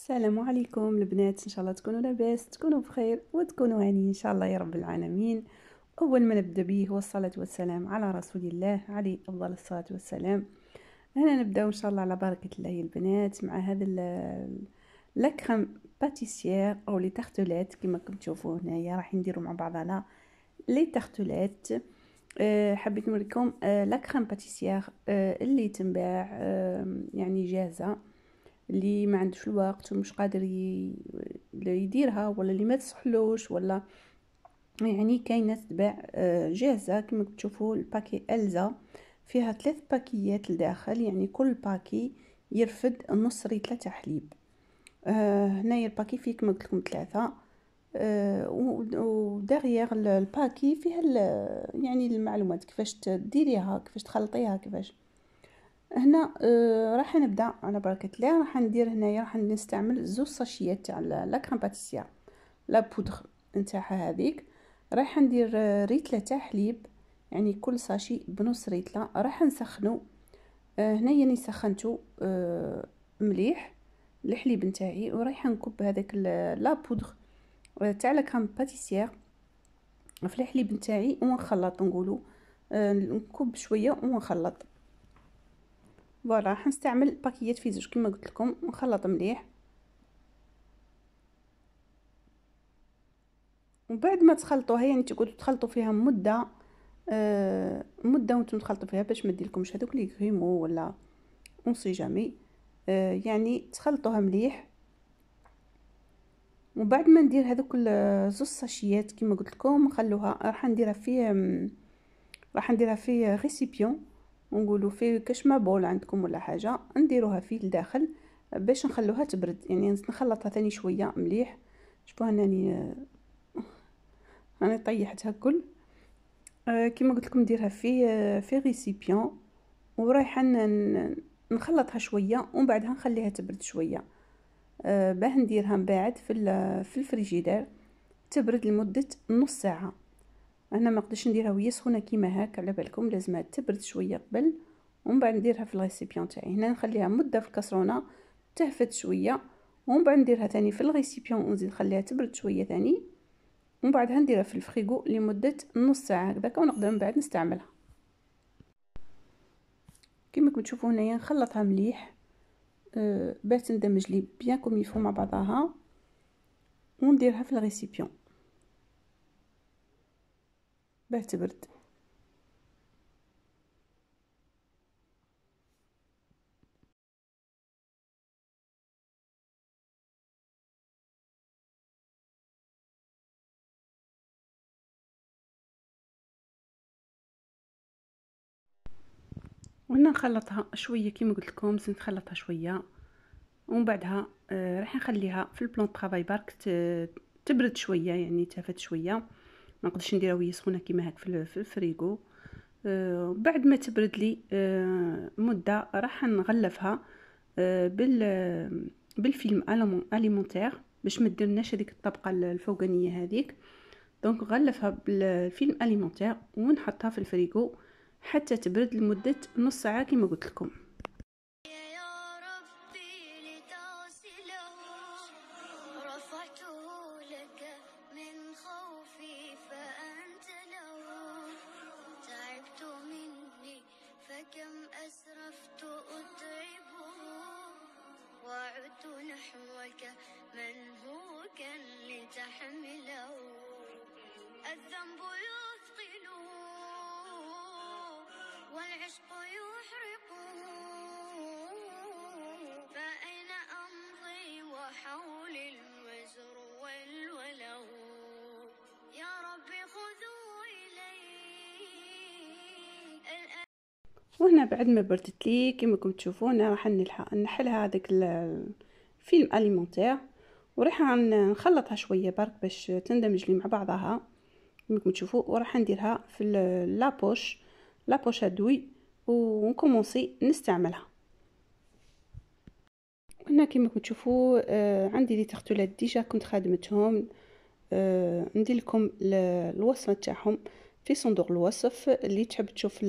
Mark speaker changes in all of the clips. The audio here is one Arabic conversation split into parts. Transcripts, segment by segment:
Speaker 1: السلام عليكم البنات ان شاء الله تكونوا لاباس تكونوا بخير وتكونوا هاني ان شاء الله يا رب العالمين اول ما نبدا به هو الصلاه والسلام على رسول الله عليه افضل الصلاه والسلام هنا نبداو ان شاء الله على بركه الله يا البنات مع هذا لاكريم باتيسير او لي تارتلات كما راكم تشوفوا هنايا راح نديروا مع بعضنا لي تارتلات حبيت نوريكم أه لاكريم آه، باتيسير اللي تنباع يعني جاهزه اللي ما عندوش الوقت ومش قادر يديرها ولا اللي ما تسحلوش ولا يعني كاينه تباع آه، جاهزه كما تشوفوا الباكي الزا فيها ثلاث باكيات لداخل يعني كل باكي يرفد نص ريتله تاع حليب آه هنايا الباكي فيه كما قلت لكم ثلاثه آه، وداغيغ الباكي فيها يعني المعلومات كيفاش تديريها كيفاش تخلطيها كيفاش هنا آه راح نبدا على بركه الله راح ندير هنايا راح نستعمل زوج صاشيات تاع لا كريم باتيسيا لا بودغ نتاعها هذيك راح ندير آه، ريتله تاع حليب يعني كل صاشي بنص ريتله راح نسخنو آه هنايا ني سخنتو آه مليح الحليب نتاعي ورايحه نكب هذاك لا بودغ آه، تاع لا كريم في الحليب نتاعي ونخلط نقولوا آه، نكب شويه ونخلط فوالا راح نستعمل باكيات في زوج كما قلت لكم ونخلط مليح وبعد ما تخلطوها يعني تقعدوا تخلطوا فيها مده آه مده وانتم تخلطوا فيها باش ما لكمش هذوك لي كريمو ولا اونسي جامي آه يعني تخلطوها مليح وبعد ما ندير هذوك آه، زوج ساشيات كما قلت لكم نخلوها راح نديرها في راح نديرها في ريسيبيون آه، ونقولوا فيه كشمه بول عندكم ولا حاجه نديروها فيه لداخل باش نخلوها تبرد يعني نخلطها ثاني شويه مليح شوفوا انني راني طيحتها كل آه، كيما قلت لكم نديرها في في ريسيبيون ورايحه نخلطها شويه ومن بعدها نخليها تبرد شويه آه، باه نديرها من بعد في في الفريجيدير تبرد لمده نص ساعه هنا ما نقدرش نديرها وهي سخونه كيما هاك على بالكم لازمها تبرد شويه قبل ومن بعد نديرها في الريسيبيون تاعي هنا نخليها مده في الكسرونه تهفت شويه ومن بعد نديرها ثاني في الريسيبيون ونزيد نخليها تبرد شويه ثاني ومن بعدها نديرها في الفريغو لمده نص ساعه هكذاك ونقدر من بعد نستعملها كيما راكم تشوفوا هنايا نخلطها مليح أه باش تندمج لي بيان كوم يفو مع بعضها ونديرها في الريسيبيون بعت برد وهنا نخلطها شويه كيما قلت لكم نخلطها شويه ومن بعدها آه، راح نخليها في البلون طرافاي بارك تبرد شويه يعني تافت شويه ما نقدرش نديرها وهي سخونه كيما هاك في الفريغو آه بعد ما تبرد لي آه مده راح نغلفها آه بال بالفيلم اليمونتير باش ما ديرناش هذيك الطبقه الفوقانيه هذيك دونك غلفها بالفيلم اليمونتير ونحطها في الفريغو حتى تبرد لمده نص ساعه كما قلت لكم وهنا بعد ما بردت لي كما تشوفو تشوفون راح نحل هذاك الفيلم اليمونتير وراح نخلطها شويه برك باش تندمج لي مع بعضها كيما تشوفوا وراح نديرها في لابوش لابوش ادوي ونكومونسي نستعملها هنا كما تشوفوا آه عندي لي تختولات ديجا كنت خدمتهم آه، ندير لكم الوصفه تاعهم في صندوق الوصف اللي تحب تشوف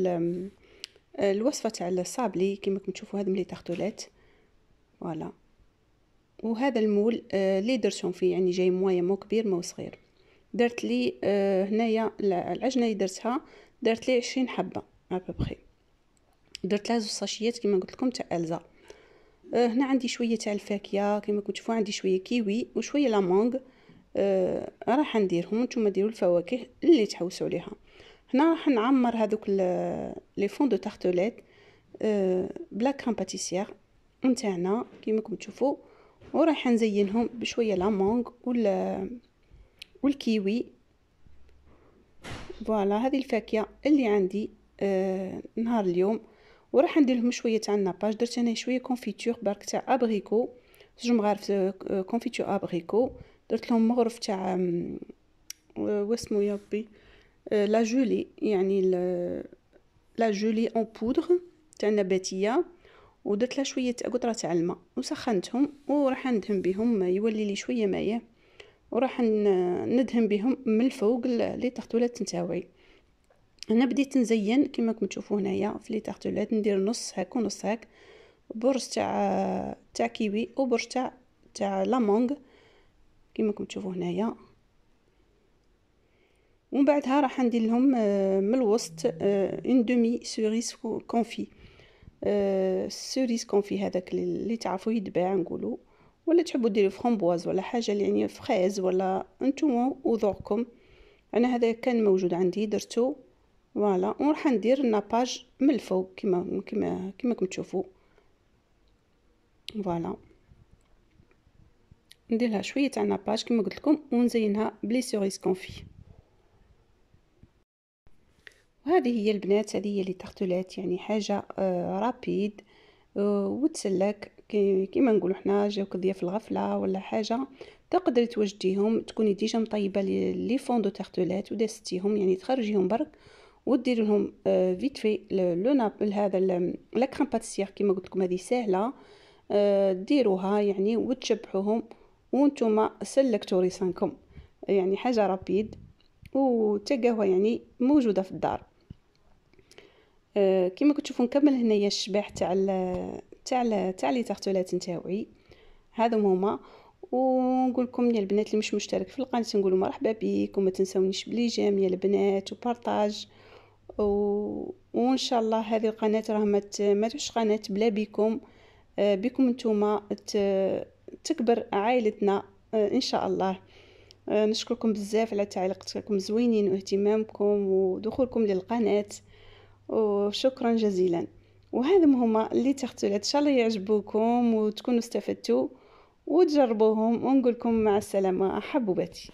Speaker 1: الوصفه تاع الصابلي كيما راكم تشوفوا هذم ملي تاختولات فوالا وهذا المول اللي آه، درتهم فيه يعني جاي مويا مو كبير مو صغير درت لي آه، هنايا العجنه اللي درتها درت لي 20 حبه ابوبخي درت لها زوج ساشيات كيما قلت لكم تاع الزا آه، هنا عندي شويه تاع الفاكهه كيما راكم تشوفوا عندي شويه كيوي وشويه لامونغ راح نديرهم نتوما ديروا الفواكه اللي تحوسوا عليها هنا راح نعمر هذوك لي فون دو تارتليت آه، بلا كريم باتيسيير نتاعنا راكم تشوفوا وراح نزينهم بشويه لامونغ وال والكيوي فوالا هذه الفاكهه اللي عندي آه، نهار اليوم وراح ندير لهم شويه تاع الناباج درت انا شويه كونفيتور برك تاع ابريكو زوج مغارف كونفيتور آه، ابريكو درت لهم مغرف تاع واسمو يا ربي لا جولي يعني لا جولي اون بودغ تاع النباتيه ودرت لها شويه قطره تاع الماء وسخنتهم وراح ندهن بهم يولي لي شويه مايا وراح ندهن بهم من الفوق لي تارتولات نتاوعي انا بديت نزين كيما راكم تشوفوا هنايا في لي تارتولات ندير نص هاك ونص هاك برش تاع تاع كيوي وبرش تاع تاع لامونغ كيما راكم تشوفوا هنايا ومن بعدها راح ندير لهم آه، من الوسط اون دومي سوريس كونفي السوريس كونفي هذاك اللي تعرفوا يتباع نقولوا ولا تحبوا ديروا فرومبواز ولا حاجه يعني فخيز ولا انتم وذوقكم انا هذا كان موجود عندي درته فوالا وراح ندير الناباج من الفوق كما كما كما راكم تشوفوا فوالا ندير لها شويه تاع ناباج كما قلت لكم ونزينها بلي سوريس كونفي وهذه هي البنات هذه هي اللي تختلات يعني حاجه آه رابيد آه وتسلك كيما نقولوا حنا جاوك ضياف الغفله ولا حاجه تقدري توجديهم تكوني ديجا مطيبه لي فوندو تختلات ودستيهم يعني تخرجيهم برك ودير لهم آه فيت في لو ناب هذا لا كريم باتيسير كيما قلت لكم هذه سهله آه ديروها يعني وتشبحوهم وانتم سلكتوا ريسانكم يعني حاجه رابيد وتقهوه يعني موجوده في الدار آه، كما كتشوفوا نكمل هنايا الشباح تاع تاع تاع لي تارتولات نتاوعي هذا هما ونقول لكم يا البنات اللي مش مشترك في القناه نقول مرحبا بيك وما تنسونيش بلي جيم يا البنات وبارطاج و... وان شاء الله هذه القناه راه ما ما تعش قناه بلا بكم آه، بكم نتوما ت... تكبر عائلتنا آه، ان شاء الله نشكركم بزاف على تعليقاتكم زوينين واهتمامكم ودخولكم للقناه وشكرا جزيلا وهذا هما اللي تختلت ان شاء الله يعجبوكم وتكونوا استفدتوا وتجربوهم ونقولكم مع السلامه حبوباتي